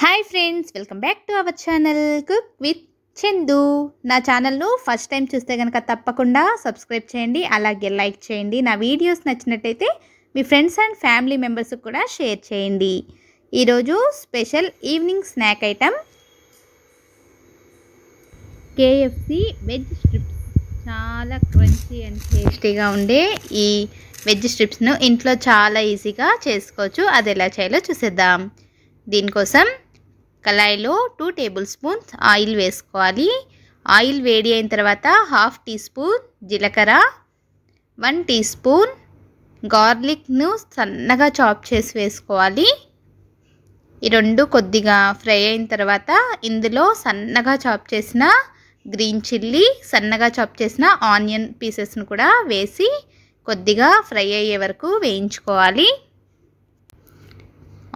hi friends welcome back to our channel cook with Chandu నా ఛానల్ను first time చూస్తే కనుక తప్పకుండా సబ్స్క్రైబ్ చేయండి అలాగే లైక్ చేయండి నా వీడియోస్ నచ్చినట్టయితే మీ ఫ్రెండ్స్ అండ్ ఫ్యామిలీ మెంబర్స్కి కూడా షేర్ చేయండి ఈరోజు special evening snack item KFC veg strips చాలా క్రంచీ అండ్ టేస్టీగా ఉండే ఈ వెజ్ స్ట్రిప్స్ను ఇంట్లో చాలా ఈజీగా చేసుకోవచ్చు అది ఎలా చేయాలో చూసేద్దాం దీనికోసం కళాయిలో టూ టేబుల్ స్పూన్స్ ఆయిల్ వేసుకోవాలి ఆయిల్ వేడి అయిన తర్వాత హాఫ్ టీ స్పూన్ జీలకర్ర వన్ టీ స్పూన్ గార్లిక్ను సన్నగా చాప్ చేసి వేసుకోవాలి ఈ రెండు కొద్దిగా ఫ్రై అయిన తర్వాత ఇందులో సన్నగా చాప్ చేసిన గ్రీన్ చిల్లీ సన్నగా చాప్ చేసిన ఆనియన్ పీసెస్ను కూడా వేసి కొద్దిగా ఫ్రై అయ్యే వరకు వేయించుకోవాలి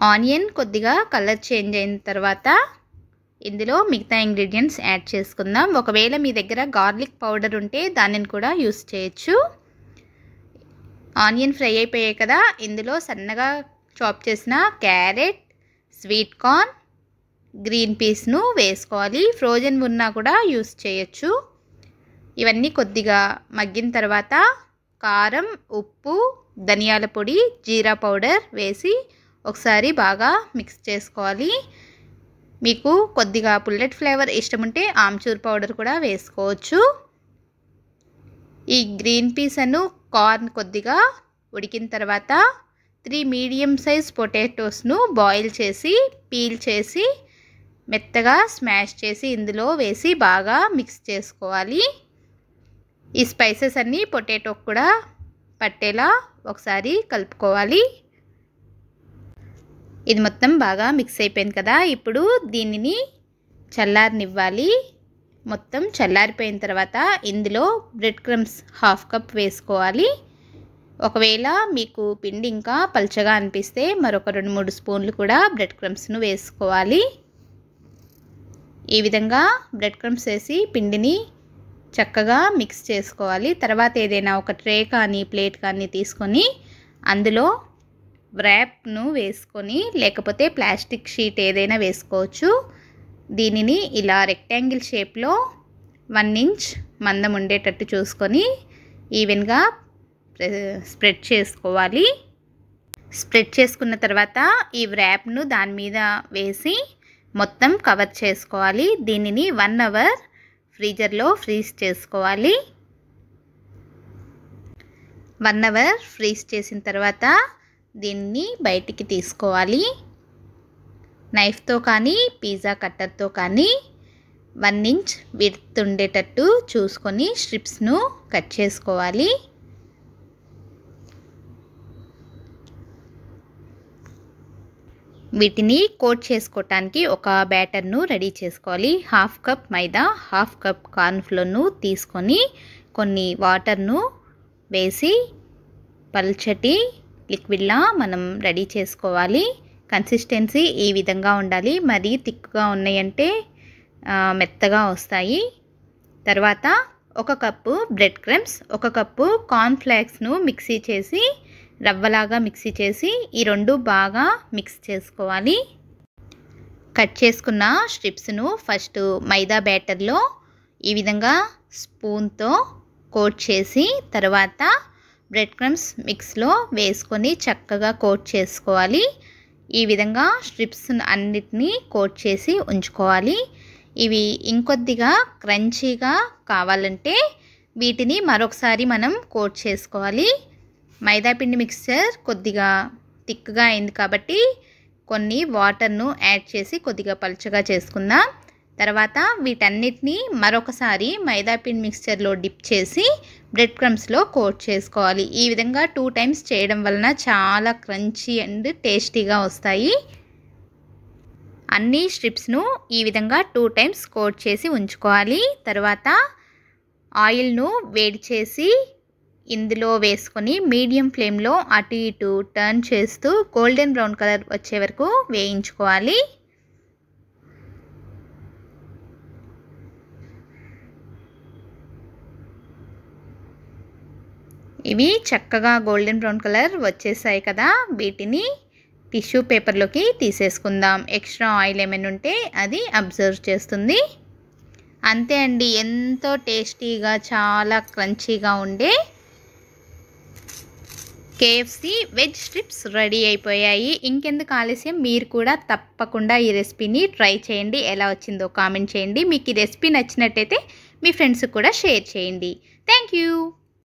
ఆనియన్ కొద్దిగా కలర్ చేంజ్ అయిన తర్వాత ఇందులో మిగతా ఇంగ్రీడియంట్స్ యాడ్ చేసుకుందాం ఒకవేళ మీ దగ్గర గార్లిక్ పౌడర్ ఉంటే దానిని కూడా యూస్ చేయొచ్చు ఆనియన్ ఫ్రై అయిపోయాయి కదా ఇందులో సన్నగా చాప్ చేసిన క్యారెట్ స్వీట్ కార్న్ గ్రీన్ పీస్ను వేసుకోవాలి ఫ్రోజన్ ఉన్నా కూడా యూస్ చేయొచ్చు ఇవన్నీ కొద్దిగా మగ్గిన తర్వాత కారం ఉప్పు ధనియాల పొడి జీరా పౌడర్ వేసి ఒకసారి బాగా మిక్స్ చేసుకోవాలి మీకు కొద్దిగా పుల్లెట్ ఫ్లేవర్ ఇష్టం ఉంటే ఆమ్చూర్ పౌడర్ కూడా వేసుకోవచ్చు ఈ గ్రీన్ పీస్ అను కార్న్ కొద్దిగా ఉడికిన తర్వాత త్రీ మీడియం సైజ్ పొటాటోస్ను బాయిల్ చేసి పీల్ చేసి మెత్తగా స్మాష్ చేసి ఇందులో వేసి బాగా మిక్స్ చేసుకోవాలి ఈ స్పైసెస్ అన్నీ పొటాటోకి కూడా పట్టేలా ఒకసారి కలుపుకోవాలి ఇది మొత్తం బాగా మిక్స్ అయిపోయింది కదా ఇప్పుడు దీనిని చల్లారనివ్వాలి మొత్తం చల్లారిపోయిన తర్వాత ఇందులో బ్రెడ్ క్రమ్స్ హాఫ్ కప్ వేసుకోవాలి ఒకవేళ మీకు పిండి ఇంకా పల్చగా అనిపిస్తే మరొక రెండు మూడు స్పూన్లు కూడా బ్రెడ్ క్రమ్స్ను వేసుకోవాలి ఈ విధంగా బ్రెడ్ క్రమ్స్ వేసి పిండిని చక్కగా మిక్స్ చేసుకోవాలి తర్వాత ఏదైనా ఒక ట్రే కానీ ప్లేట్ కానీ తీసుకొని అందులో ర్యాప్ను వేసుకొని లేకపోతే ప్లాస్టిక్ షీట్ ఏదైనా వేసుకోవచ్చు దీనిని ఇలా రెక్టాంగిల్ షేప్లో వన్ ఇంచ్ మందం ఉండేటట్టు చూసుకొని ఈవెన్గా స్ప్రెడ్ చేసుకోవాలి స్ప్రెడ్ చేసుకున్న తర్వాత ఈ ర్యాప్ను దాని మీద వేసి మొత్తం కవర్ చేసుకోవాలి దీనిని వన్ అవర్ ఫ్రీజర్లో ఫ్రీజ్ చేసుకోవాలి వన్ అవర్ ఫ్రీజ్ చేసిన తర్వాత దీన్ని బయటికి తీసుకోవాలి నైఫ్తో కానీ పిజ్జా కట్టర్తో కానీ వన్ ఇంచ్ విడ్త్ ఉండేటట్టు చూసుకొని స్ట్రిప్స్ను కట్ చేసుకోవాలి వీటిని కోట్ చేసుకోవటానికి ఒక బ్యాటర్ను రెడీ చేసుకోవాలి half cup maida half cup కార్న్ఫ్లోర్ను తీసుకొని కొన్ని వాటర్ను వేసి పల్చటి లిక్విడ్లా మనం రెడీ చేసుకోవాలి కన్సిస్టెన్సీ ఈ విధంగా ఉండాలి మరీ తిక్కుగా ఉన్నాయంటే మెత్తగా వస్తాయి తర్వాత ఒక కప్పు బ్రెడ్ క్రమ్స్ ఒక కప్పు కార్న్ ఫ్లాక్స్ను మిక్సీ చేసి రవ్వలాగా మిక్సీ చేసి ఈ రెండు బాగా మిక్స్ చేసుకోవాలి కట్ చేసుకున్న స్ట్రిప్స్ను ఫస్ట్ మైదా బ్యాటర్లో ఈ విధంగా స్పూన్తో కోట్ చేసి తర్వాత బ్రెడ్ క్రమ్స్ మిక్స్లో వేసుకొని చక్కగా కోట్ చేసుకోవాలి ఈ విధంగా స్ట్రిప్స్ అన్నిటినీ కోట్ చేసి ఉంచుకోవాలి ఇవి ఇంకొద్దిగా క్రంచీగా కావాలంటే వీటిని మరొకసారి మనం కోట్ చేసుకోవాలి మైదాపిండి మిక్స్చర్ కొద్దిగా థిక్గా అయింది కాబట్టి కొన్ని వాటర్ను యాడ్ చేసి కొద్దిగా పలుచగా చేసుకుందాం తర్వాత వీటన్నిటినీ మరొకసారి మైదాపిండి మిక్స్చర్లో డిప్ చేసి బ్రెడ్ క్రమ్స్లో కోట్ చేసుకోవాలి ఈ విధంగా టూ టైమ్స్ చేయడం వలన చాలా క్రంచీ అండ్ టేస్టీగా వస్తాయి అన్ని స్ట్రిప్స్ను ఈ విధంగా టూ టైమ్స్ కోట్ చేసి ఉంచుకోవాలి తర్వాత ఆయిల్ను వేడి చేసి ఇందులో వేసుకొని మీడియం ఫ్లేమ్లో అటు ఇటు టర్న్ చేస్తూ గోల్డెన్ బ్రౌన్ కలర్ వచ్చే వరకు వేయించుకోవాలి ఇవి చక్కగా గోల్డెన్ బ్రౌన్ కలర్ వచ్చేసాయి కదా వీటిని టిష్యూ పేపర్లోకి తీసేసుకుందాం ఎక్స్ట్రా ఆయిల్ ఏమైనా ఉంటే అది అబ్జర్వ్ చేస్తుంది అంతే అండి ఎంతో టేస్టీగా చాలా క్రంచీగా ఉండే కేఎఫ్సి వెజ్ స్ట్రిప్స్ రెడీ అయిపోయాయి ఇంకెందుకు ఆలస్యం మీరు కూడా తప్పకుండా ఈ రెసిపీని ట్రై చేయండి ఎలా వచ్చిందో కామెంట్ చేయండి మీకు ఈ రెసిపీ నచ్చినట్టయితే మీ ఫ్రెండ్స్కి కూడా షేర్ చేయండి థ్యాంక్